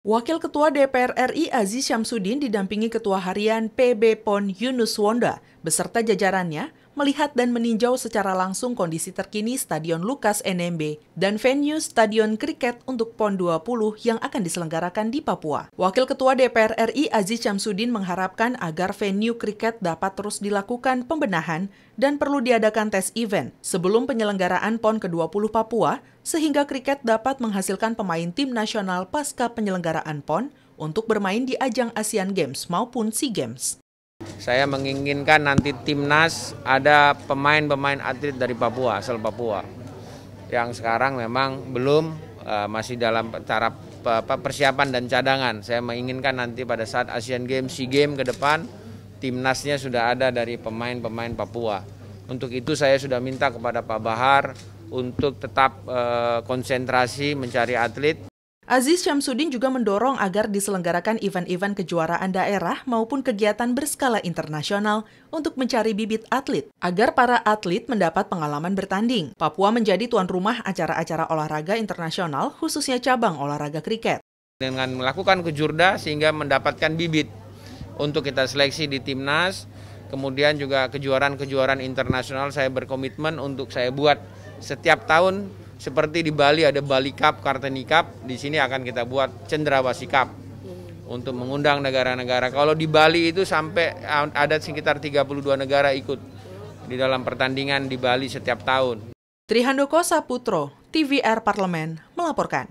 Wakil Ketua DPR RI Aziz Syamsuddin didampingi Ketua Harian PB PON Yunus Wonda beserta jajarannya melihat dan meninjau secara langsung kondisi terkini Stadion Lukas NMB dan venue Stadion Kriket untuk PON 20 yang akan diselenggarakan di Papua. Wakil Ketua DPR RI Aziz Syamsuddin mengharapkan agar venue kriket dapat terus dilakukan pembenahan dan perlu diadakan tes event sebelum penyelenggaraan PON ke-20 Papua sehingga kriket dapat menghasilkan pemain tim nasional pasca penyelenggaraan PON untuk bermain di ajang Asian Games maupun SEA Games. Saya menginginkan nanti timnas ada pemain-pemain atlet dari Papua, asal Papua. Yang sekarang memang belum uh, masih dalam cara persiapan dan cadangan. Saya menginginkan nanti pada saat Asian Games, SEA Games ke depan timnasnya sudah ada dari pemain-pemain Papua. Untuk itu saya sudah minta kepada Pak Bahar untuk tetap uh, konsentrasi mencari atlet Aziz Syamsuddin juga mendorong agar diselenggarakan event-event kejuaraan daerah maupun kegiatan berskala internasional untuk mencari bibit atlet, agar para atlet mendapat pengalaman bertanding. Papua menjadi tuan rumah acara-acara olahraga internasional, khususnya cabang olahraga kriket. Dengan melakukan kejurda sehingga mendapatkan bibit untuk kita seleksi di timnas, kemudian juga kejuaraan-kejuaraan internasional saya berkomitmen untuk saya buat setiap tahun seperti di Bali ada Bali Cup, Kartini Cup, di sini akan kita buat Cendrawasih Cup hmm. untuk mengundang negara-negara. Kalau di Bali itu sampai ada sekitar 32 negara ikut di dalam pertandingan di Bali setiap tahun. Trihandoko Saputro, TVR Parlemen, melaporkan.